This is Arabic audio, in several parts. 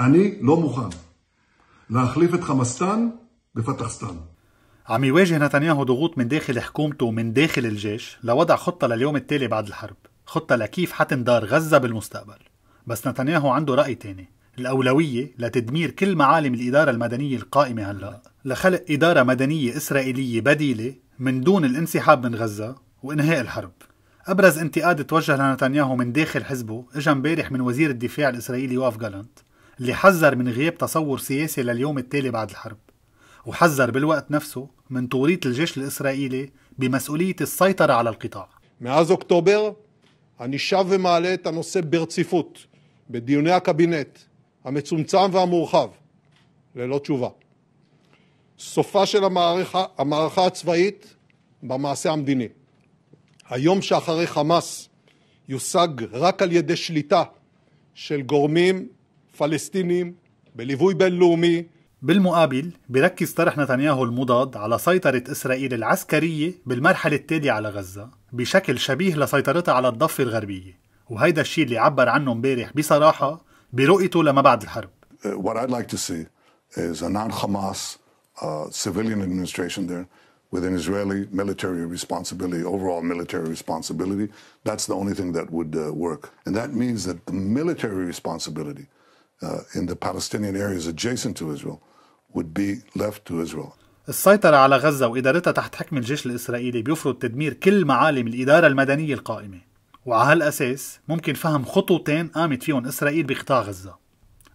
אני לא מוכן להחליף את חמאסטן בפתחסטן. عم يواجه نتنياهو ضغوط من داخل حكومته ومن داخل الجيش لوضع خطة لليوم التالي بعد الحرب خطة لكيف حتندار غزة بالمستقبل بس نتنياهو عنده رأي تاني الأولوية لتدمير كل معالم الإدارة المدنية القائمة هلأ لخلق إدارة مدنية إسرائيلية بديلة من دون الانسحاب من غزة وإنهاء الحرب أبرز انتقاد توجه لنتنياهو من داخل حزبه إجا امبارح من وزير الدفاع الإسرائيلي واف جالانت اللي حذر من غياب تصور سياسي لليوم التالي بعد الحرب وحذر بالوقت نفسه من توريط الجيش الإسرائيلي بمسؤولية السيطرة على القطاع מאז אוקטובר אני שב ומעלה את הנושא ברציפות בדיוני הקבינט המצומצם והמורחב, ללא תשובה. סופה של המערכה, המערכה הצבאית במעשה המדיני. היום שאחרי חמאס יושג רק על ידי שליטה של גורמים فلسطيني بليفوي بين بالمقابل بركز طرح نتنياهو المضاد على سيطرة إسرائيل العسكرية بالمرحلة التالية على غزة بشكل شبيه لسيطرتها على الضفة الغربية وهيدا الشيء اللي عبر عنه امبارح بصراحة برؤيته لما بعد الحرب What I'd like to see is a non-Hamas uh, civilian administration there with an Israeli military responsibility, overall military responsibility. That's the only thing that would uh, work. And that means that the military responsibility – Uh, in the Palestinian areas adjacent to Israel would be left to Israel. السيطرة على غزة وإدارتها تحت حكم الجيش الإسرائيلي بيفرض تدمير كل معالم الإدارة المدنية القائمة وعلى هالأساس ممكن فهم خطوتين قامت فيهم إسرائيل بقطاع غزة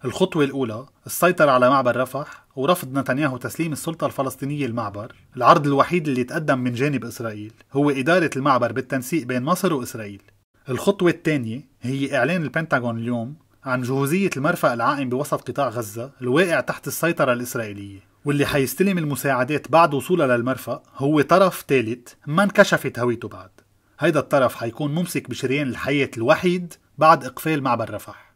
الخطوة الأولى السيطرة على معبر رفح ورفض نتنياهو تسليم السلطة الفلسطينية المعبر العرض الوحيد اللي تقدم من جانب إسرائيل هو إدارة المعبر بالتنسيق بين مصر وإسرائيل الخطوة الثانية هي إعلان البنتاغون اليوم عن جهوزية المرفأ العائم بوسط قطاع غزة الواقع تحت السيطرة الإسرائيلية واللي حيستلم المساعدات بعد وصولها للمرفأ هو طرف ثالث ما انكشفت هويته بعد هيدا الطرف حيكون ممسك بشريان الحياة الوحيد بعد إقفال معبر رفح